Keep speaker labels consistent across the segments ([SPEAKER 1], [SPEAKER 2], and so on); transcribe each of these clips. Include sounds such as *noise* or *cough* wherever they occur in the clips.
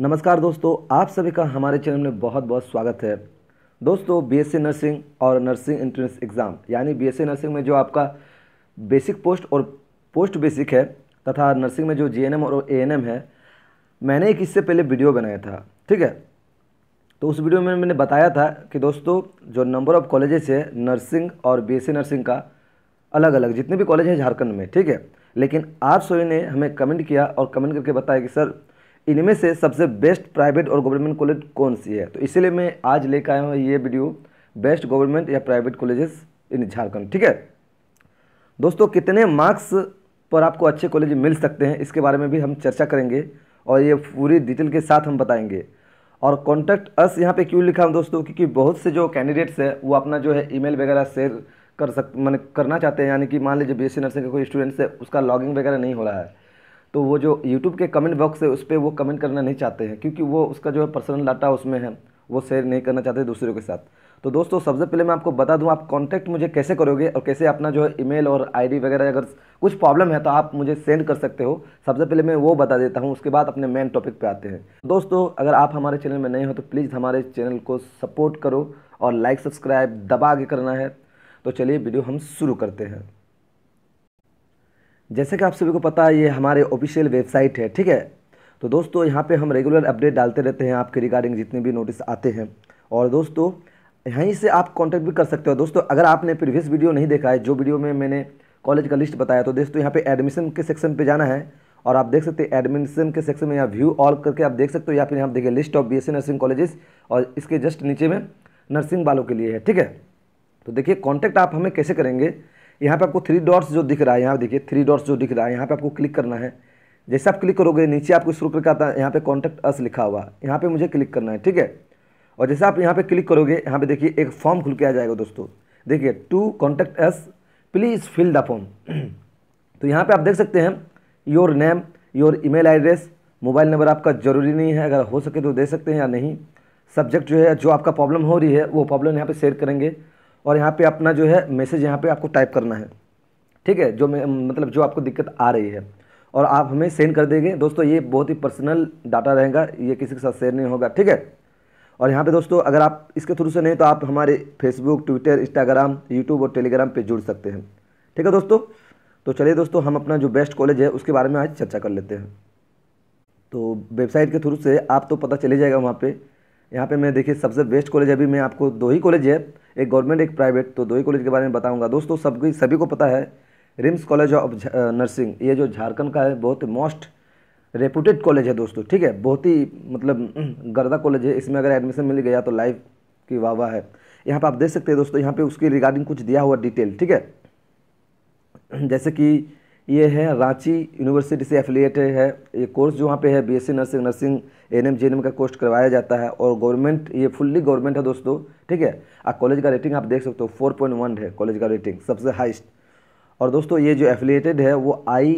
[SPEAKER 1] नमस्कार दोस्तों आप सभी का हमारे चैनल में बहुत बहुत स्वागत है दोस्तों बीएससी नर्सिंग और नर्सिंग एंट्रेंस एग्ज़ाम यानी बीएससी नर्सिंग में जो आपका बेसिक पोस्ट और पोस्ट बेसिक है तथा नर्सिंग में जो जीएनएम और एएनएम है मैंने एक इससे पहले वीडियो बनाया था ठीक है तो उस वीडियो में मैंने बताया था कि दोस्तों जो नंबर ऑफ़ कॉलेजेस है नर्सिंग और बी नर्सिंग का अलग अलग जितने भी कॉलेज हैं झारखंड में ठीक है लेकिन आप सभी ने हमें कमेंट किया और कमेंट करके बताया कि सर इनमें से सबसे बेस्ट प्राइवेट और गवर्नमेंट कॉलेज कौन सी है तो इसलिए मैं आज लेकर आया हूँ ये वीडियो बेस्ट गवर्नमेंट या प्राइवेट कॉलेजेस इन झारखंड ठीक है दोस्तों कितने मार्क्स पर आपको अच्छे कॉलेज मिल सकते हैं इसके बारे में भी हम चर्चा करेंगे और ये पूरी डिटेल के साथ हम बताएंगे और कॉन्टैक्ट अस यहाँ पे क्यों लिखा हूँ दोस्तों क्योंकि बहुत से जो कैंडिडेट्स हैं वो अपना जो है ईमेल वगैरह शेयर कर सक मैंने करना चाहते हैं यानी कि मान लीजिए बी एस नर्सिंग के कोई स्टूडेंट्स है उसका लॉगिंग वगैरह नहीं हो रहा है तो वो जो यूट्यूब के कमेंट बॉक्स है उस पर वो कमेंट करना नहीं चाहते हैं क्योंकि वो उसका जो है पर्सनल डाटा उसमें है वो शेयर नहीं करना चाहते दूसरों के साथ तो दोस्तों सबसे पहले मैं आपको बता दूं आप कांटेक्ट मुझे कैसे करोगे और कैसे अपना जो है ईमेल और आईडी वगैरह अगर कुछ प्रॉब्लम है तो आप मुझे सेंड कर सकते हो सबसे पहले मैं वो बता देता हूं उसके बाद अपने मेन टॉपिक पे आते हैं दोस्तों अगर आप हमारे चैनल में नहीं हो तो प्लीज़ हमारे चैनल को सपोर्ट करो और लाइक सब्सक्राइब दबा के करना है तो चलिए वीडियो हम शुरू करते हैं जैसे कि आप सभी को पता है ये हमारे ऑफिशियल वेबसाइट है ठीक है तो दोस्तों यहाँ पे हम रेगुलर अपडेट डालते रहते हैं आपके रिगार्डिंग जितने भी नोटिस आते हैं और दोस्तों यहीं से आप कॉन्टैक्ट भी कर सकते हो दोस्तों अगर आपने प्रीवियस वीडियो नहीं देखा है जो वीडियो में मैंने कॉलेज का लिस्ट बताया तो दोस्तों यहाँ पर एडमिशन के सेक्शन पर जाना है और आप देख सकते हैं एडमिशन के सेक्शन में यहाँ व्यू ऑल करके आप देख सकते हो या फिर यहाँ देखिए list of B nursing colleges और इसके जस्ट नीचे में नर्सिंग वालों के लिए है ठीक है तो देखिए कॉन्टैक्ट आप हमें कैसे करेंगे यहाँ पे आपको थ्री डॉट्स जो दिख रहा है यहाँ देखिए थ्री डॉट्स जो दिख रहा है यहाँ पे आपको क्लिक करना है जैसे आप क्लिक करोगे नीचे आपको शुरू करके आता है यहाँ पे कॉन्टैक्ट अस लिखा हुआ है यहाँ पे मुझे क्लिक करना है ठीक है और जैसे आप यहाँ पे क्लिक करोगे यहाँ पे देखिए एक फॉर्म खुल के आ जाएगा दोस्तों देखिए to contact us please fill the form तो यहाँ पे आप देख सकते हैं your name your email address mobile number आपका ज़रूरी नहीं है अगर हो सके तो दे सकते हैं या नहीं सब्जेक्ट जो है जो आपका प्रॉब्लम हो रही है वो प्रॉब्लम यहाँ पे शेयर करेंगे और यहाँ पे अपना जो है मैसेज यहाँ पे आपको टाइप करना है ठीक है जो मतलब जो आपको दिक्कत आ रही है और आप हमें सेंड कर देंगे दोस्तों ये बहुत ही पर्सनल डाटा रहेगा ये किसी के साथ शेयर नहीं होगा ठीक है और यहाँ पे दोस्तों अगर आप इसके थ्रू से नहीं तो आप हमारे फेसबुक ट्विटर इंस्टाग्राम यूट्यूब और टेलीग्राम पर जुड़ सकते हैं ठीक है दोस्तों तो चलिए दोस्तों हम अपना जो बेस्ट कॉलेज है उसके बारे में आज चर्चा कर लेते हैं तो वेबसाइट के थ्रू से आप तो पता चले जाएगा वहाँ पर यहाँ पे मैं देखिए सबसे बेस्ट कॉलेज अभी मैं आपको दो ही कॉलेज है एक गवर्नमेंट एक प्राइवेट तो दो ही कॉलेज के बारे में बताऊँगा दोस्तों सबकी सभी को पता है रिम्स कॉलेज ऑफ नर्सिंग ये जो झारखंड का है बहुत मोस्ट रेपूटेड कॉलेज है दोस्तों ठीक है बहुत ही मतलब गर्दा कॉलेज है इसमें अगर एडमिशन मिल गया तो लाइफ की वाह वाह है यहाँ पर आप देख सकते हैं दोस्तों यहाँ पर उसके रिगार्डिंग कुछ दिया हुआ डिटेल ठीक है जैसे कि ये है रांची यूनिवर्सिटी से एफिलिएटेड है ये कोर्स जो वहाँ पे है BSc nursing nursing NM M का कोर्स करवाया जाता है और गवर्नमेंट ये फुल्ली गवर्नमेंट है दोस्तों ठीक है आप कॉलेज का रेटिंग आप देख सकते हो फोर पॉइंट वन है कॉलेज का रेटिंग सबसे हाइस्ट और दोस्तों ये जो एफिलिएटेड है वो आई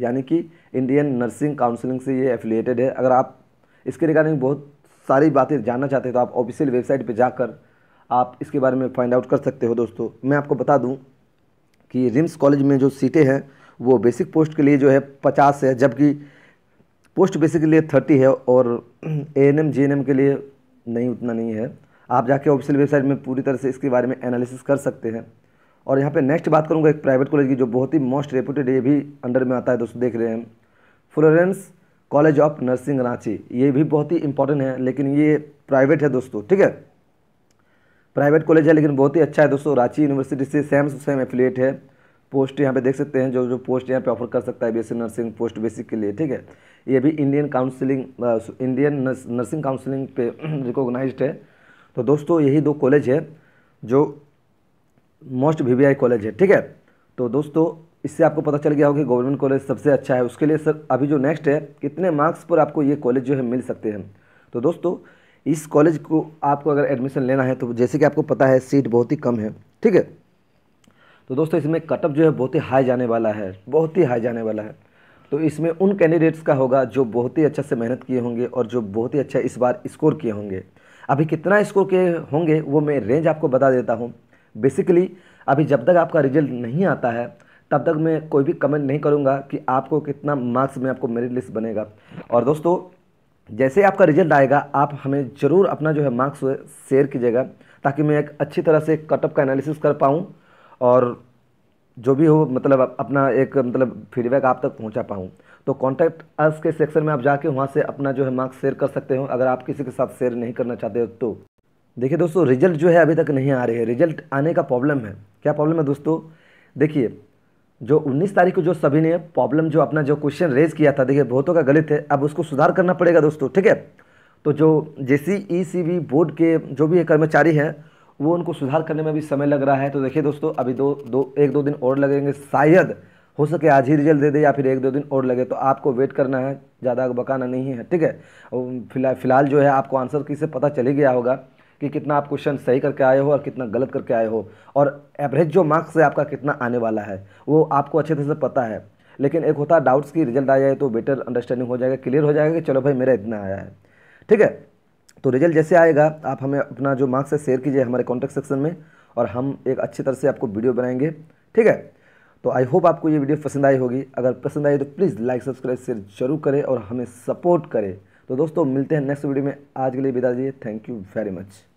[SPEAKER 1] यानी कि इंडियन नर्सिंग काउंसिलिंग से ये एफिलिएटेड है अगर आप इसके रिगार्डिंग बहुत सारी बातें जानना चाहते हैं तो आप ऑफिशियल वेबसाइट पर जाकर आप इसके बारे में फाइंड आउट कर सकते हो दोस्तों मैं आपको बता दूँ कि रिम्स कॉलेज में जो सीटें हैं वो बेसिक पोस्ट के लिए जो है पचास है जबकि पोस्ट बेसिक के लिए थर्टी है और A N M N M के लिए नहीं उतना नहीं है आप जाके ऑफिशियल वेबसाइट में पूरी तरह से इसके बारे में एनालिसिस कर सकते हैं और यहाँ पे नेक्स्ट बात करूँगा एक प्राइवेट कॉलेज की जो बहुत ही मोस्ट रेपूटेड ये भी अंडर में आता है दोस्तों देख रहे हैं Florence college of nursing Ranchi ये भी बहुत ही इंपॉर्टेंट है लेकिन ये प्राइवेट है दोस्तों ठीक है प्राइवेट कॉलेज है लेकिन बहुत ही अच्छा है दोस्तों रांची यूनिवर्सिटी से सेम सेम एफिलेट है पोस्ट यहाँ पे देख सकते हैं जो जो पोस्ट यहाँ पे ऑफर कर सकता है बी नर्सिंग पोस्ट बेसिक के लिए ठीक है ये भी Indian counselling Indian nursing counselling पे रिकोगनाइज *clears throat* है तो दोस्तों यही दो कॉलेज है जो मोस्ट वी कॉलेज है ठीक है तो दोस्तों इससे आपको पता चल गया होगा कि गवर्नमेंट कॉलेज सबसे अच्छा है उसके लिए सर अभी जो नेक्स्ट है कितने मार्क्स पर आपको ये कॉलेज जो है मिल सकते हैं तो दोस्तों इस कॉलेज को आपको अगर एडमिशन लेना है तो जैसे कि आपको पता है सीट बहुत ही कम है ठीक है तो दोस्तों इसमें कटअप जो है बहुत ही हाई जाने वाला है बहुत ही हाई जाने वाला है तो इसमें उन कैंडिडेट्स का होगा जो बहुत ही अच्छा से मेहनत किए होंगे और जो बहुत ही अच्छा इस बार स्कोर किए होंगे अभी कितना स्कोर किए होंगे वो मैं रेंज आपको बता देता हूँ बेसिकली अभी जब तक आपका रिजल्ट नहीं आता है तब तक मैं कोई भी कमेंट नहीं करूँगा कि आपको कितना मार्क्स में आपको मेरिट लिस्ट बनेगा और दोस्तों जैसे आपका रिजल्ट आएगा आप हमें ज़रूर अपना जो है मार्क्स शेयर कीजिएगा ताकि मैं एक अच्छी तरह से कटअप का एनालिसिस कर पाऊँ और जो भी हो मतलब अपना एक मतलब फीडबैक आप तक पहुंचा पाऊँ तो कॉन्टैक्ट अस के सेक्शन में आप जाके वहाँ से अपना जो है मार्क्स शेयर कर सकते हो अगर आप किसी के साथ शेयर नहीं करना चाहते हो तो देखिए दोस्तों रिजल्ट जो है अभी तक नहीं आ रहे हैं रिजल्ट आने का प्रॉब्लम है क्या प्रॉब्लम है दोस्तों देखिए जो 19 तारीख को जो सभी ने प्रॉब्लम जो अपना जो क्वेश्चन रेज किया था देखिए बहुतों का गलत है अब उसको सुधार करना पड़ेगा दोस्तों ठीक है तो जो जे सी बोर्ड के जो भी कर्मचारी हैं वो उनको सुधार करने में भी समय लग रहा है तो देखिए दोस्तों अभी दो दो एक दो दिन और लगेंगे शायद हो सके आज ही रिजल्ट दे दे या फिर एक दो दिन और लगे तो आपको वेट करना है ज़्यादा बकाना नहीं है ठीक है फिलहाल फिलहाल जो है आपको आंसर किसे पता चले गया होगा कि कितना आप क्वेश्चन सही करके आए हो और कितना गलत करके आए हो और एवरेज जो मार्क्स है आपका कितना आने वाला है वो आपको अच्छे तरह से पता है लेकिन एक होता है डाउट्स की रिजल्ट आ जाए तो बेटर अंडरस्टैंडिंग हो जाएगा क्लियर हो जाएगा कि चलो भाई मेरा इतना आया है ठीक है तो रिजल्ट जैसे आएगा आप हमें अपना जो मार्क्स है शेयर कीजिए हमारे कॉन्टैक्ट सेक्शन में और हम एक अच्छी तरह से आपको वीडियो बनाएंगे ठीक है तो आई होप आपको ये वीडियो पसंद आई होगी अगर पसंद आई तो प्लीज़ लाइक सब्सक्राइब शेयर जरूर करें और हमें सपोर्ट करें तो दोस्तों मिलते हैं नेक्स्ट वीडियो में आज के लिए बिता दीजिए थैंक यू वेरी मच